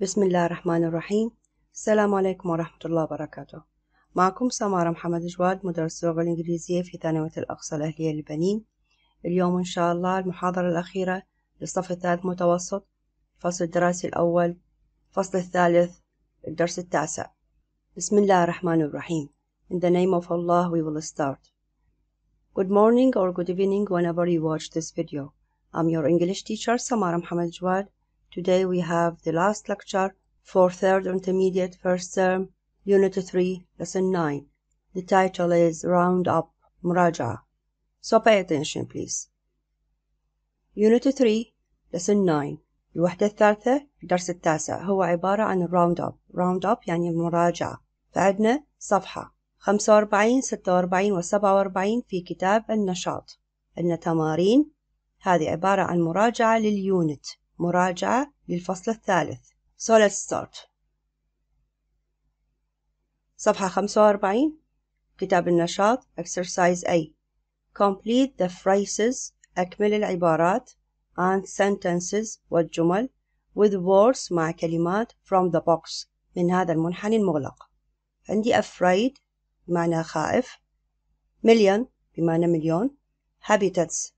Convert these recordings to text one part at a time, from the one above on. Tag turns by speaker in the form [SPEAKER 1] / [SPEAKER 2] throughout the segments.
[SPEAKER 1] بسم الله الرحمن الرحيم السلام عليكم ورحمة الله وبركاته معكم سمارة محمد جواد مدرس اللغة الإنجليزية في ثانوية الأقصى الأهلية للبنين اليوم إن شاء الله المحاضرة الأخيرة للصف الثالث متوسط فصل الدراسي الأول الفصل الثالث الدرس التاسع بسم الله الرحمن الرحيم In the name of Allah we will start Good morning or good evening whenever you watch this video I'm your English teacher Samara Muhammad Jawad Today we have the last lecture for third intermediate first term, unit 3, lesson 9. The title is Round Up Muraja. So pay attention please. unit 3 lesson 9 الوحدة الثالثة الدرس التاسع هو عبارة عن round up. Round up يعني المراجعة فعندنا صفحة 45 46 و 47 في كتاب النشاط عندنا تمارين هذه عبارة عن مراجعة لليونت مراجعة للفصل الثالث So let's Start صفحة 45 كتاب النشاط Exercise A Complete the phrases أكمل العبارات and sentences والجمل with words مع كلمات from the box من هذا المنحني المغلق عندي afraid بمعنى خائف million بمعنى مليون habitats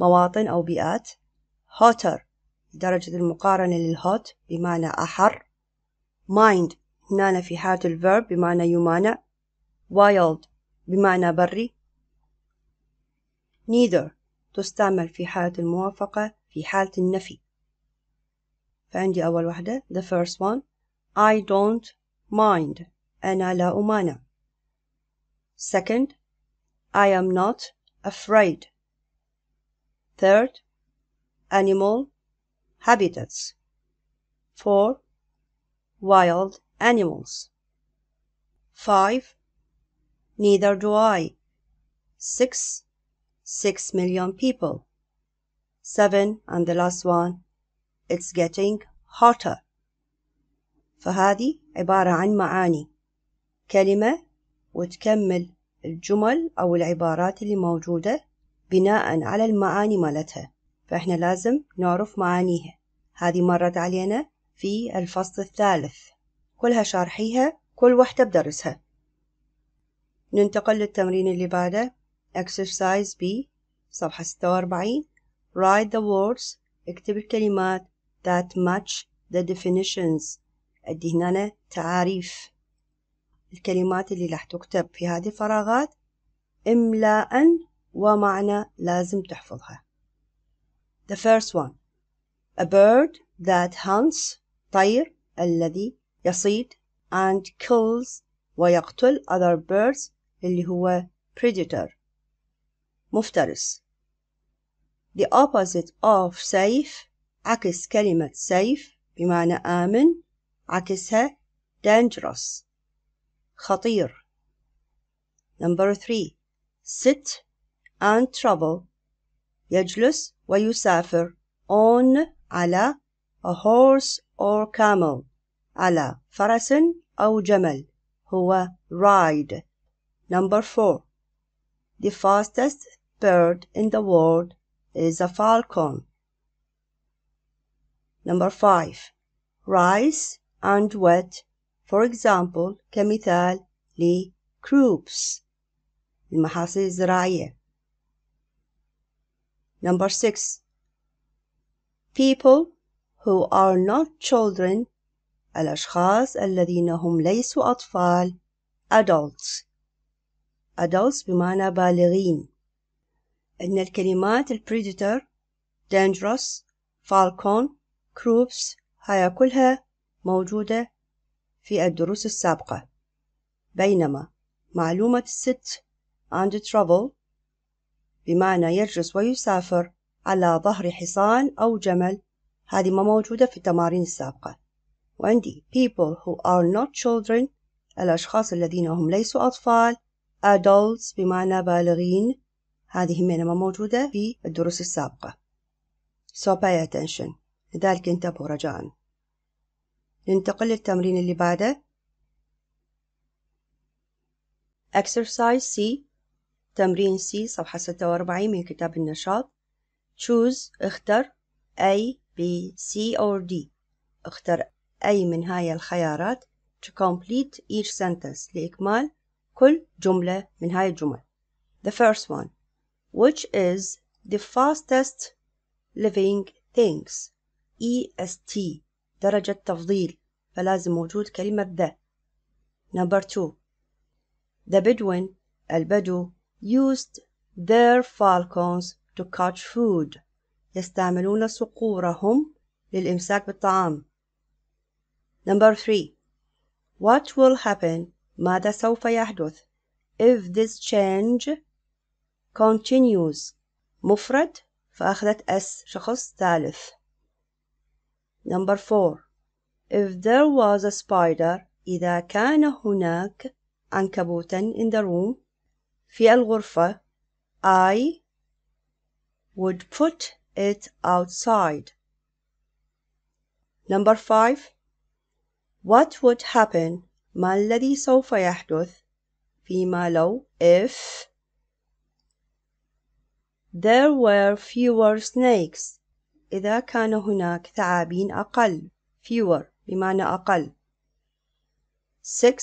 [SPEAKER 1] مواطن أو بيئات hotter درجة المقارنة للهوت بمعنى أحر mind هنا في حالة الفيرب بمعنى يمانع wild بمعنى بري neither تستعمل في حالة الموافقة في حالة النفي فعندي أول واحدة the first one I don't mind أنا لا أمانع second I am not afraid third animal habitats four wild animals five neither do I six six million people seven and the last one it's getting hotter فهذه عبارة عن معاني كلمة وتكمل الجمل أو العبارات اللي موجودة بناء على المعاني مالتها فإحنا لازم نعرف معانيها هذه مرت علينا في الفصل الثالث كلها شارحيها كل واحدة بدرسها ننتقل للتمرين اللي بعده exercise B صفحة 46 write the words اكتب الكلمات that match the definitions أدي هنا تعاريف الكلمات اللي راح تكتب في هذه الفراغات إملاء ومعنى لازم تحفظها the first one a bird that hunts طير الذي يصيد and kills ويقتل other birds اللي هو predator مفترس the opposite of safe عكس كلمة safe بمعنى آمن عكسها dangerous خطير number three sit and travel يجلس ويسافر on على a horse or camel على farasin أو جمل هو ride number four the fastest bird in the world is a falcon number five rice and wheat for example كمثال كروبس. المحاصيل الزراعية number six people who are not children الأشخاص الذين هم ليسوا أطفال adults adults بمعنى بالغين إن الكلمات predator dangerous falcon groups هيا كلها موجودة في الدروس السابقة بينما معلومة الست and travel بمعنى يجلس ويسافر على ظهر حصان أو جمل هذه ما موجودة في التمارين السابقة وعندي people who are not children الأشخاص الذين هم ليسوا أطفال adults بمعنى بالغين هذه همينة ما موجودة في الدروس السابقة so pay attention لذلك انتبهوا رجاء ننتقل للتمرين اللي بعده exercise C تمرين C صفحة 46 من كتاب النشاط choose اختر A B C or D اختر أي من هاي الخيارات to complete each sentence لإكمال كل جملة من هاي الجمل The first one which is the fastest living things EST درجة تفضيل فلازم موجود كلمة the Number two The Bedouin البدو used their falcons to catch food يستعملون صقورهم للإمساك بالطعام Number three What will happen ماذا سوف يحدث if this change continues مفرد فأخذت S شخص ثالث Number four If there was a spider إذا كان هناك عنكبوتا in the room في الغرفة I would put it outside. Number five, what would happen ما الذي سوف يحدث فيما لو if there were fewer snakes إذا كان هناك ثعابين أقل fewer بمعنى أقل 6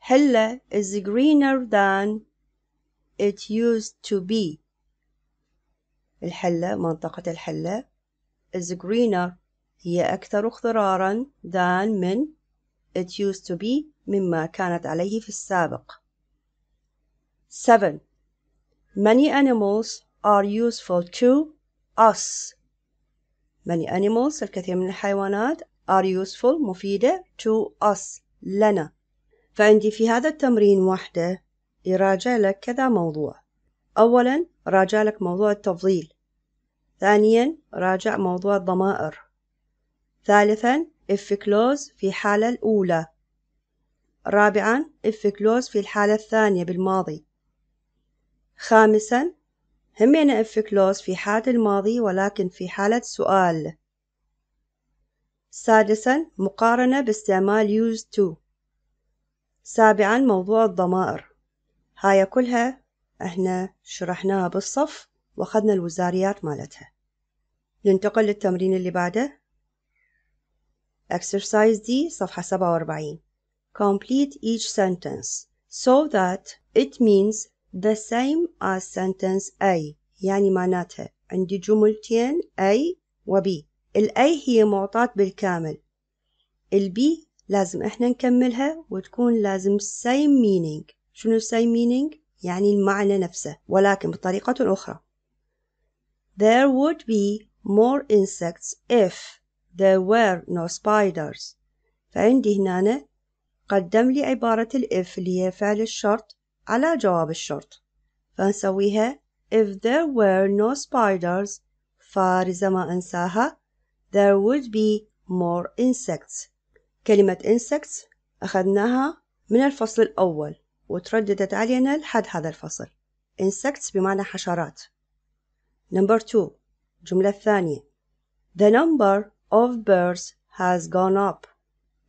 [SPEAKER 1] حلة is greener than it used to be الحلة منطقة الحلة is greener هي أكثر خضرارا than من it used to be مما كانت عليه في السابق 7 Many animals are useful to us many animals الكثير من الحيوانات are useful مفيدة to us لنا فعندي في هذا التمرين وحده يراجع لك كذا موضوع أولا راجع لك موضوع التفضيل ثانيا راجع موضوع الضمائر ثالثا if close في الحالة الأولى رابعا if close في الحالة الثانية بالماضي خامسا همينا if close في حالة الماضي ولكن في حالة سؤال سادسا مقارنة باستعمال used to سابعا موضوع الضمائر هاي كلها احنا شرحناها بالصف واخذنا الوزاريات مالتها ننتقل للتمرين اللي بعده Exercise D صفحة 47 Complete each sentence so that it means the same as sentence A يعني معناتها عندي جملتين A و B ال A هي معطاة بالكامل ال B لازم احنا نكملها وتكون لازم same meaning شنو same meaning؟ يعني المعنى نفسه ولكن بطريقة أخرى There would be more insects if there were no spiders فعندي هنا قدم لي عبارة الإف اللي هي فعل الشرط على جواب الشرط فنسويها if there were no spiders فارزة ما أنساها there would be more insects كلمة insects أخذناها من الفصل الأول وترددت علينا لحد هذا الفصل insects بمعنى حشرات number two جملة الثانية the number of birds has gone up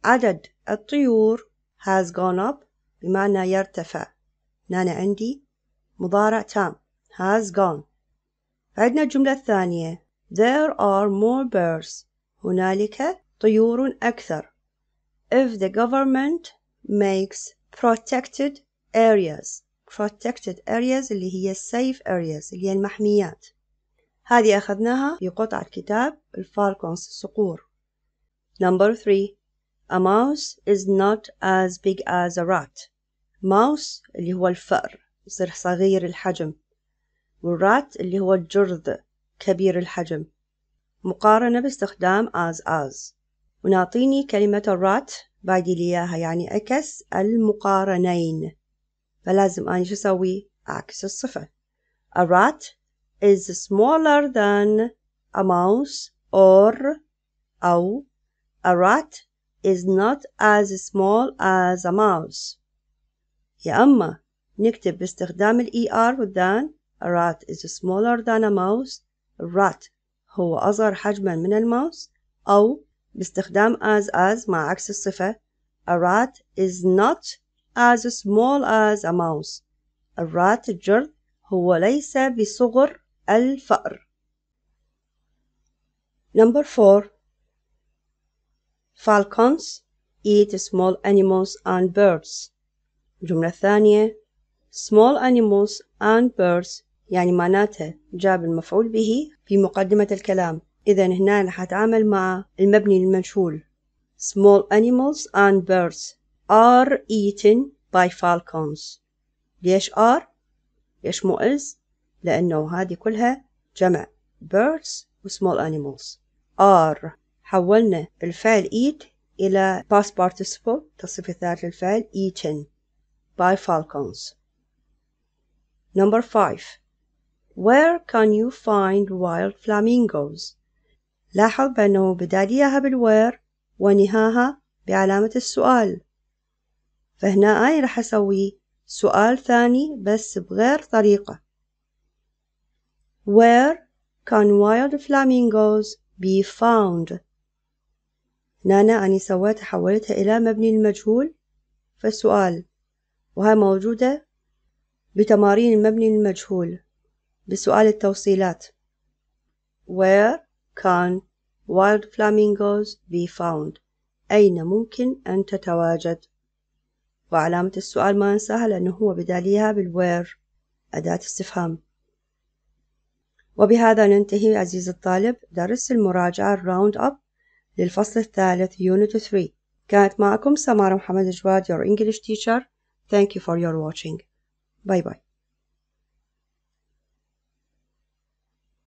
[SPEAKER 1] عدد الطيور has gone up بمعنى يرتفع نانا عندي مضارع تام has gone عندنا الجملة الثانية there are more birds هنالك طيور أكثر if the government makes protected areas protected areas اللي هي safe areas اللي هي المحميات هذه أخذناها في قطعة كتاب الفالكونز الصقور number three a mouse is not as big as a rat mouse اللي هو الفأر يصير صغير الحجم والرات اللي هو الجرذ كبير الحجم مقارنة باستخدام as as ونعطيني كلمة الرات بعد لي إياها يعني عكس المقارنين فلازم أنا شو أسوي أعكس الصفر a rat is smaller than a mouse or أو a rat is not as small as a mouse يا أما نكتب باستخدام الـ ER والذان a rat is smaller than a mouse rat هو أصغر حجما من الماوس أو باستخدام as as مع عكس الصفة a rat is not as small as a mouse الرات الجرد هو ليس بصغر الفأر Number four Falcons eat small animals and birds الجملة الثانية small animals and birds يعني معناته جاب المفعول به في مقدمة الكلام إذا هنا حتعامل مع المبني المنشول small animals and birds are eaten by falcons ليش are ليش مو is لأنه هذه كلها جمع birds و small animals are حولنا الفعل eat إلى past participle تصريف الثالث للفعل eaten by falcons Number five Where can you find wild flamingos? لاحظ بأنه بدايتها بالwhere ونهاها بعلامة السؤال فهنا أي رح أسوي سؤال ثاني بس بغير طريقة Where can wild flamingos be found؟ هنا أنا سويتها حولتها إلى مبني المجهول فالسؤال وهي موجودة بتمارين المبني المجهول بسؤال التوصيلات Where can wild flamingos be found؟ أين ممكن أن تتواجد؟ وعلامة السؤال ما أنساها لأنه هو بداليها بالوير أداة استفهام وبهذا ننتهي عزيزي الطالب درس المراجعة الراوند أب للفصل الثالث Unit 3 كانت معكم سمارة محمد جواد your English teacher thank you for your watching bye bye